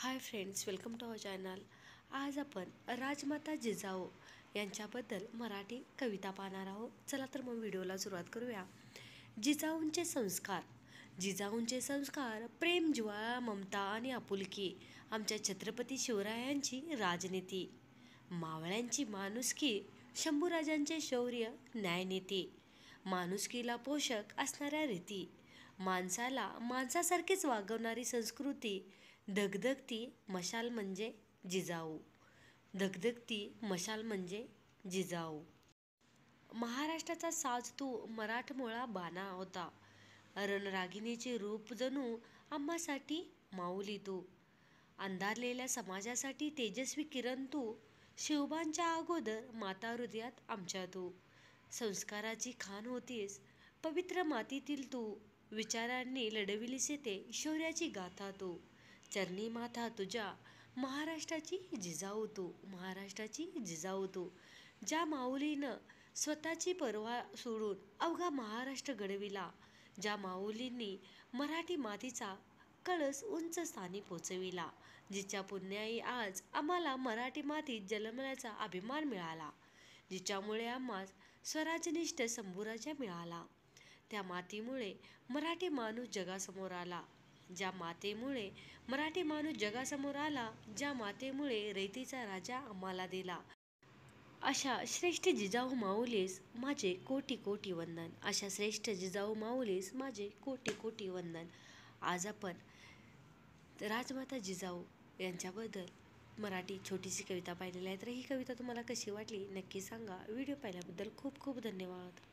high friends welcome to our channel आज आपण राजमाता जिजाऊ यांच्याबद्दल मराठी कविता पाहणार आहोत चला तर मग व्हिडिओला सुरुवात करूया जिजाऊंचे संस्कार जिजाऊंचे संस्कार प्रेम ज्वाळा ममता आणि आपुलकी आमच्या छत्रपती शिवरायांची राजनीती मावळ्यांची माणुसकी शंभूराजांचे शौर्य न्यायनीती माणुसकीला पोषक असणाऱ्या रीती माणसाला माणसासारखीच वागवणारी संस्कृती धगधगती मशाल म्हणजे जिजाऊ धगधगती मशाल म्हणजे जिजाऊ महाराष्ट्राचा साज तू मराठमोळा बाणा होता रणरागिणीचे रूप जणू आम्हासाठी माऊली तू अंधारलेल्या समाजासाठी तेजस्वी किरण तू शिवबांच्या अगोदर माता हृदयात आमच्या तू संस्काराची खाण होतीस पवित्र मातीतील तू विचारांनी लढविलीस ते शौर्याची गाथा तू चरणी माता तुझ्या महाराष्ट्राची जिजाऊ तू महाराष्ट्राची जिजाऊ तू ज्या माऊलीनं स्वतःची पर्वा सोडून अवघा महाराष्ट्र घडविला ज्या माऊलींनी मराठी मातीचा कळस उंच स्थानी पोचविला जिच्या पुण्याई आज आम्हाला मराठी मातीत जन्मल्याचा अभिमान मिळाला जिच्यामुळे आम्हा स्वराजनिष्ठ संभुराजा मिळाला त्या मातीमुळे मराठी माणूस जगासमोर आला ज्या मातेमुळे मराठी माणूस जगासमोर आला ज्या मातेमुळे रेतीचा राजा आम्हाला दिला अशा श्रेष्ठ जिजाऊ माऊलीस माझे कोटी कोटी वंदन अशा श्रेष्ठ जिजाऊ माऊलीस माझे कोटी कोटी वंदन आज आपण राजमाता जिजाऊ यांच्याबद्दल मराठी छोटीशी कविता पाहिलेली आहे तर ही कविता तुम्हाला कशी वाटली नक्की सांगा व्हिडिओ पाहिल्याबद्दल खूप खूप धन्यवाद